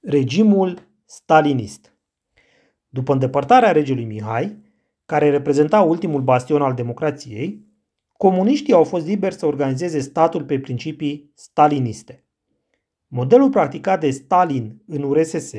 regimul stalinist. După îndepărtarea regelui Mihai, care reprezenta ultimul bastion al democrației, comuniștii au fost liberi să organizeze statul pe principii staliniste. Modelul practicat de Stalin în URSS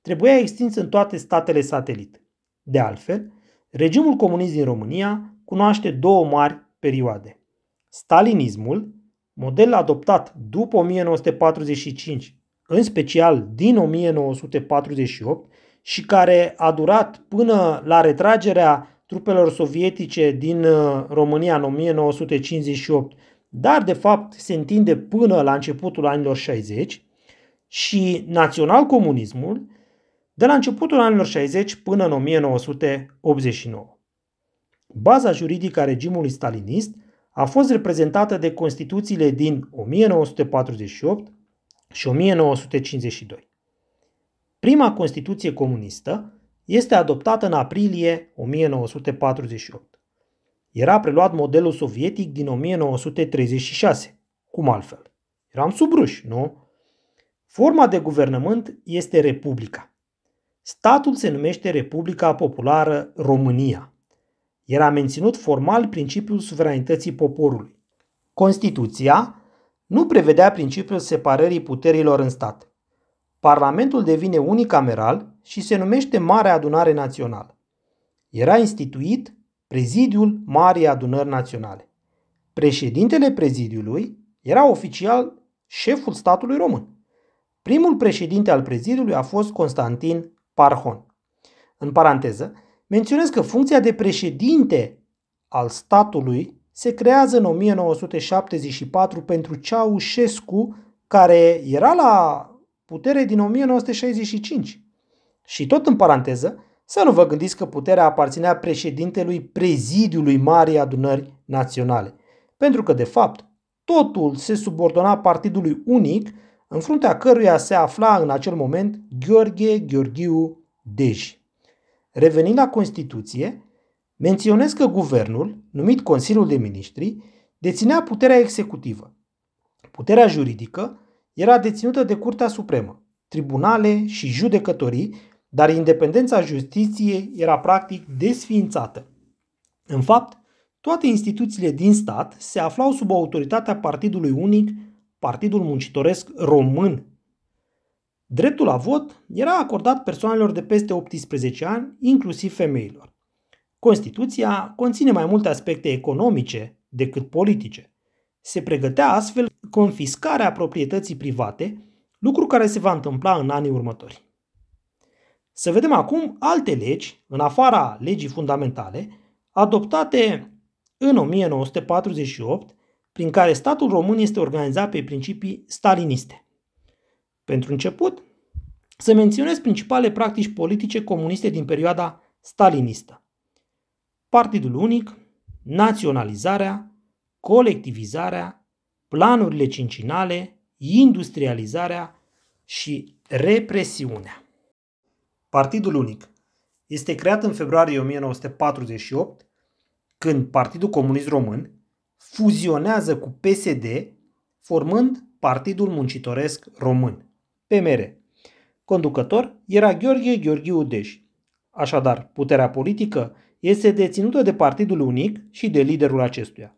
trebuia extins în toate statele satelit. De altfel, regimul comunist din România cunoaște două mari perioade. Stalinismul, model adoptat după 1945 în special din 1948 și care a durat până la retragerea trupelor sovietice din uh, România în 1958, dar de fapt se întinde până la începutul anilor 60 și național-comunismul de la începutul anilor 60 până în 1989. Baza juridică a regimului stalinist a fost reprezentată de Constituțiile din 1948, și 1952. Prima Constituție comunistă este adoptată în aprilie 1948. Era preluat modelul sovietic din 1936, cum altfel. Eram ruși, nu? Forma de guvernământ este Republica. Statul se numește Republica Populară România. Era menținut formal principiul suveranității poporului. Constituția nu prevedea principiul separării puterilor în stat. Parlamentul devine unicameral și se numește Marea Adunare Națională. Era instituit Prezidiul Marii Adunări Naționale. Președintele prezidiului era oficial șeful statului român. Primul președinte al prezidiului a fost Constantin Parhon. În paranteză, menționez că funcția de președinte al statului se creează în 1974 pentru Ceaușescu, care era la putere din 1965. Și tot în paranteză, să nu vă gândiți că puterea aparținea președintelui prezidiului Marii Adunări Naționale. Pentru că, de fapt, totul se subordona partidului unic, în fruntea căruia se afla în acel moment Gheorghe Gheorghiu Dej. Revenind la Constituție, Menționez că guvernul, numit Consiliul de Ministri, deținea puterea executivă. Puterea juridică era deținută de Curtea Supremă, tribunale și judecătorii, dar independența justiției era practic desființată. În fapt, toate instituțiile din stat se aflau sub autoritatea Partidului Unic, Partidul Muncitoresc Român. Dreptul la vot era acordat persoanelor de peste 18 ani, inclusiv femeilor. Constituția conține mai multe aspecte economice decât politice. Se pregătea astfel confiscarea proprietății private, lucru care se va întâmpla în anii următori. Să vedem acum alte legi, în afara legii fundamentale, adoptate în 1948, prin care statul român este organizat pe principii staliniste. Pentru început, să menționez principale practici politice comuniste din perioada stalinistă partidul unic, naționalizarea, colectivizarea, planurile cincinale, industrializarea și represiunea. Partidul unic este creat în februarie 1948, când Partidul Comunist Român fuzionează cu PSD, formând Partidul Muncitoresc Român, PMR. Conducător era Gheorghe Gheorghiu Udeș. Așadar, puterea politică este deținută de Partidul Unic și de liderul acestuia.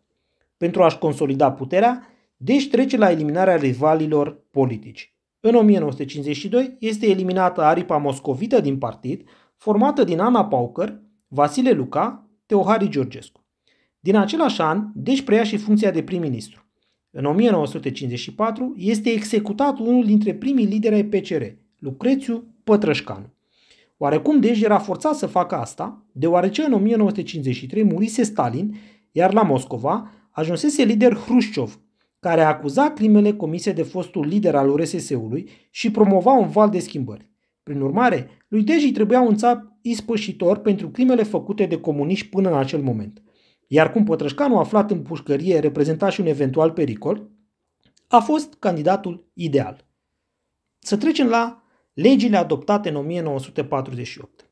Pentru a-și consolida puterea, deci trece la eliminarea rivalilor politici. În 1952 este eliminată aripa moscovită din partid, formată din Ana Paucăr, Vasile Luca, Teohari Georgescu. Din același an, deci preia și funcția de prim-ministru. În 1954 este executat unul dintre primii lideri ai PCR, Lucrețiu Pătrășcanu. Oarecum deci era forțat să facă asta, deoarece în 1953 murise Stalin, iar la Moscova ajunsese lider Hrușciov, care acuza crimele comise de fostul lider al URSS-ului și promova un val de schimbări. Prin urmare, lui Dej îi trebuia un țap ispășitor pentru crimele făcute de comuniști până în acel moment. Iar cum Pătrășcanu aflat în pușcărie reprezenta și un eventual pericol, a fost candidatul ideal. Să trecem la legile adoptate în 1948.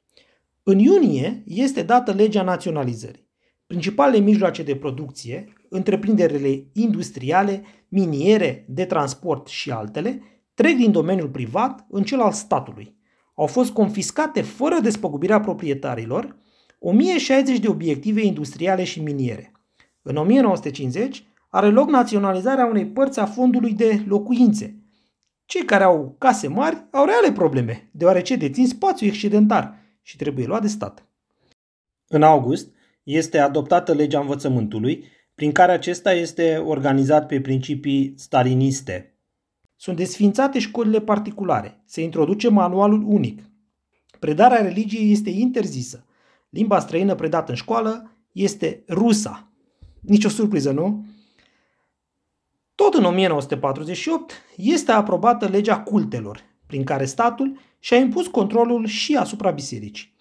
În iunie este dată legea naționalizării. Principalele mijloace de producție, întreprinderile industriale, miniere, de transport și altele, trec din domeniul privat în cel al statului. Au fost confiscate fără despăgubirea proprietarilor 1060 de obiective industriale și miniere. În 1950 are loc naționalizarea unei părți a fondului de locuințe – cei care au case mari au reale probleme, deoarece dețin spațiu excedentar și trebuie luat de stat. În august este adoptată legea învățământului, prin care acesta este organizat pe principii staliniste. Sunt desfințate școlile particulare, se introduce manualul unic. Predarea religiei este interzisă. Limba străină predată în școală este rusa. Nici o surpriză, nu? Tot în 1948 este aprobată legea cultelor, prin care statul și-a impus controlul și asupra bisericii.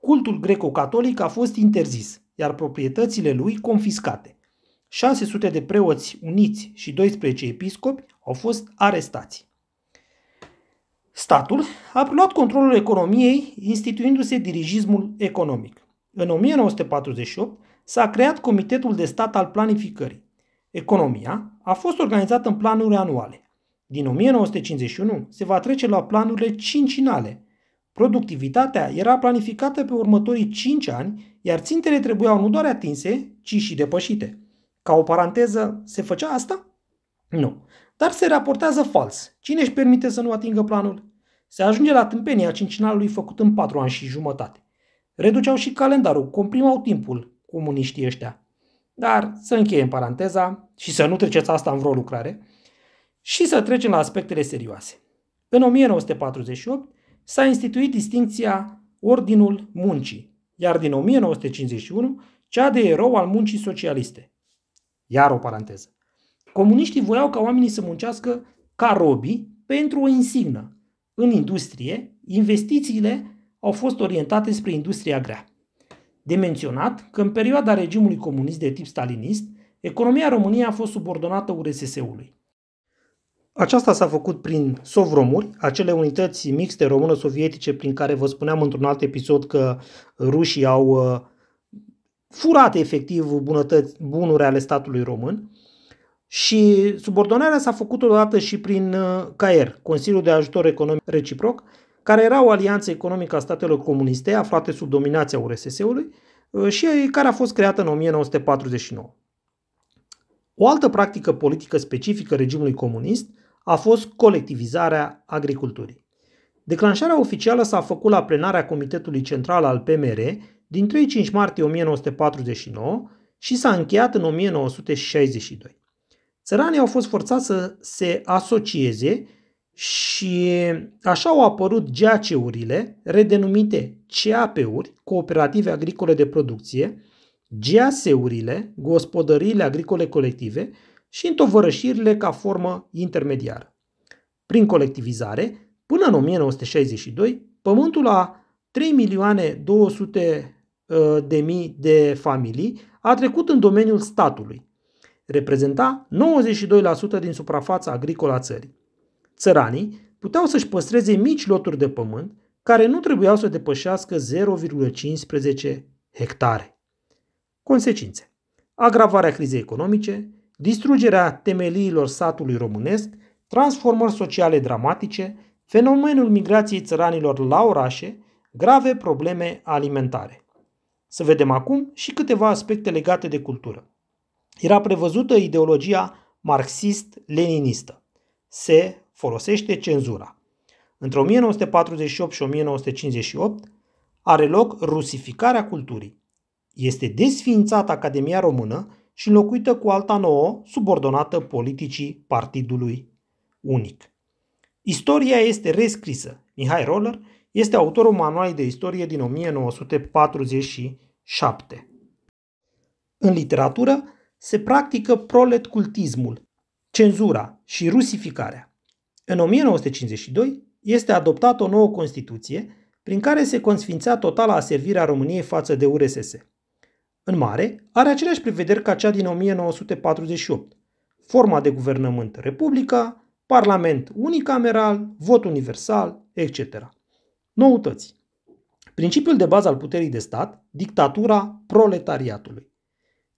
Cultul greco-catolic a fost interzis, iar proprietățile lui confiscate. 600 de preoți uniți și 12 episcopi au fost arestați. Statul a preluat controlul economiei, instituindu-se dirigismul economic. În 1948 s-a creat Comitetul de Stat al Planificării, Economia a fost organizată în planuri anuale. Din 1951 se va trece la planurile cincinale. Productivitatea era planificată pe următorii 5 ani, iar țintele trebuiau nu doar atinse, ci și depășite. Ca o paranteză, se făcea asta? Nu. Dar se raportează fals. Cine își permite să nu atingă planul? Se ajunge la tâmpenia cincinalului făcut în 4 ani și jumătate. Reduceau și calendarul, comprimau timpul, comuniștii ăștia. Dar să încheiem paranteza și să nu treceți asta în vreo lucrare și să trecem la aspectele serioase. În 1948 s-a instituit distinția Ordinul Muncii, iar din 1951 cea de erou al muncii socialiste. Iar o paranteză. Comuniștii voiau ca oamenii să muncească ca robi pentru o insignă. În industrie, investițiile au fost orientate spre industria grea. De menționat că în perioada regimului comunist de tip stalinist, economia României a fost subordonată URSS-ului. Aceasta s-a făcut prin sovromuri, acele unități mixte română-sovietice prin care vă spuneam într-un alt episod că rușii au uh, furat efectiv bunătăți, bunuri ale statului român. Și subordonarea s-a făcut odată și prin CAER, uh, Consiliul de Ajutor Economic Reciproc, care era o alianță economică a statelor comuniste aflate sub dominația URSS-ului uh, și uh, care a fost creată în 1949. O altă practică politică specifică regimului comunist a fost colectivizarea agriculturii. Declanșarea oficială s-a făcut la plenarea Comitetului Central al PMR din 3-5 martie 1949 și s-a încheiat în 1962. Țăranii au fost forțați să se asocieze și așa au apărut GAC-urile, redenumite CAP-uri, cooperative agricole de producție, GAS-urile, gospodăriile agricole colective și întovărășirile ca formă intermediară. Prin colectivizare, până în 1962, pământul a 3.200.000 uh, de mii de familii a trecut în domeniul statului. Reprezenta 92% din suprafața agricolă a țării. Țăranii puteau să-și păstreze mici loturi de pământ care nu trebuiau să depășească 0,15 hectare. Consecințe. Agravarea crizei economice, distrugerea temeliilor satului românesc, transformări sociale dramatice, fenomenul migrației țăranilor la orașe, grave probleme alimentare. Să vedem acum și câteva aspecte legate de cultură. Era prevăzută ideologia marxist-leninistă. Se folosește cenzura. Între 1948 și 1958 are loc rusificarea culturii. Este desființată Academia Română și înlocuită cu alta nouă, subordonată politicii Partidului Unic. Istoria este rescrisă. Mihai Roller este autorul manualului de istorie din 1947. În literatură se practică proletcultismul, cenzura și rusificarea. În 1952 este adoptată o nouă Constituție prin care se consfințea totala aservirea României față de URSS. În mare, are aceleași prevederi ca cea din 1948. Forma de guvernământ Republica, Parlament unicameral, vot universal, etc. Noutăți. Principiul de bază al puterii de stat, dictatura proletariatului.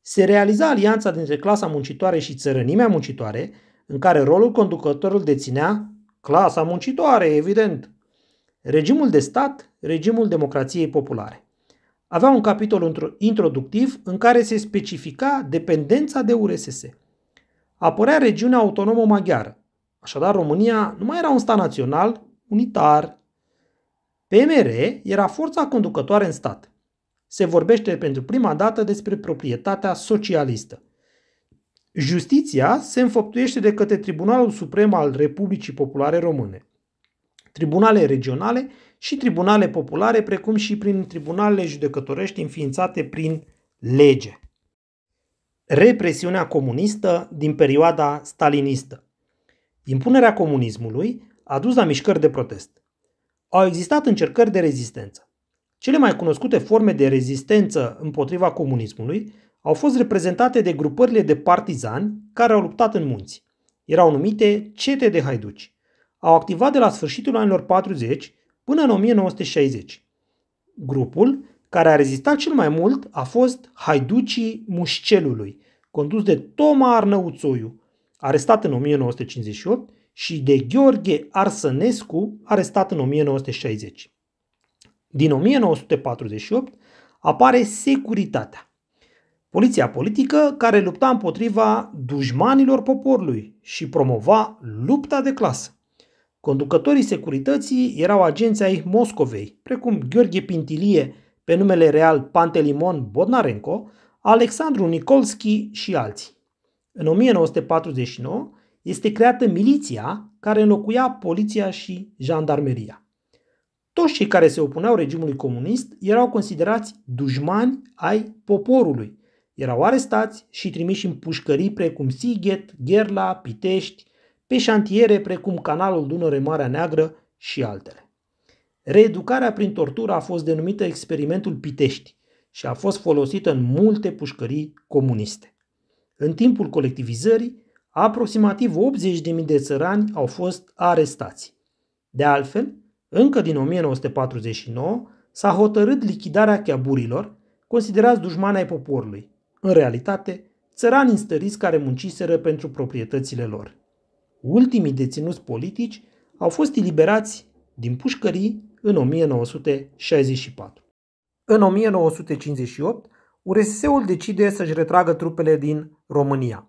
Se realiza alianța dintre clasa muncitoare și țărănimea muncitoare, în care rolul conducătorul deținea clasa muncitoare, evident, regimul de stat, regimul democrației populare. Avea un capitol introductiv în care se specifica dependența de URSS. Apărea regiunea autonomă maghiară. Așadar, România nu mai era un stat național, unitar. PMR era forța conducătoare în stat. Se vorbește pentru prima dată despre proprietatea socialistă. Justiția se înfăptuiește de către Tribunalul Suprem al Republicii Populare Române, tribunale regionale și tribunale populare, precum și prin tribunalele judecătorești înființate prin lege. Represiunea comunistă din perioada stalinistă Impunerea comunismului a dus la mișcări de protest. Au existat încercări de rezistență. Cele mai cunoscute forme de rezistență împotriva comunismului au fost reprezentate de grupările de partizani care au luptat în munți. Erau numite cete de haiduci. Au activat de la sfârșitul anilor 40 până în 1960. Grupul care a rezistat cel mai mult a fost Haiducii Mușcelului, condus de Toma Arnăuțoiu, arestat în 1958, și de Gheorghe Arsănescu, arestat în 1960. Din 1948 apare Securitatea, Poliția politică care lupta împotriva dușmanilor poporului și promova lupta de clasă. Conducătorii securității erau agenții ai Moscovei, precum Gheorghe Pintilie, pe numele real Pantelimon Bodnarenko, Alexandru Nikolski și alții. În 1949 este creată miliția care înlocuia poliția și jandarmeria. Toți cei care se opuneau regimului comunist erau considerați dușmani ai poporului erau arestați și trimiși în pușcării precum Sighet, Gherla, Pitești, pe șantiere precum Canalul Dunăre-Marea Neagră și altele. Reeducarea prin tortură a fost denumită experimentul Pitești și a fost folosită în multe pușcării comuniste. În timpul colectivizării, aproximativ 80.000 de țărani au fost arestați. De altfel, încă din 1949 s-a hotărât lichidarea cheaburilor, considerați dușmani ai poporului, în realitate, țărani stăriți care munciseră pentru proprietățile lor. Ultimii deținuți politici au fost eliberați din pușcării în 1964. În 1958, URSS-ul decide să-și retragă trupele din România.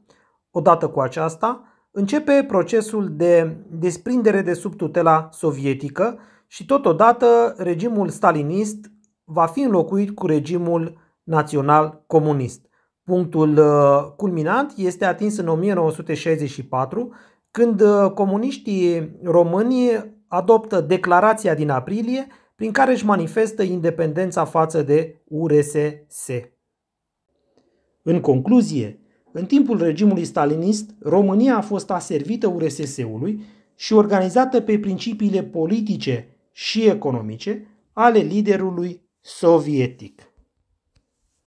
Odată cu aceasta, începe procesul de desprindere de sub tutela sovietică și totodată regimul stalinist va fi înlocuit cu regimul național comunist. Punctul uh, culminant este atins în 1964, când uh, comuniștii români adoptă declarația din aprilie, prin care își manifestă independența față de URSS. În concluzie, în timpul regimului stalinist, România a fost aservită URSS-ului și organizată pe principiile politice și economice ale liderului sovietic.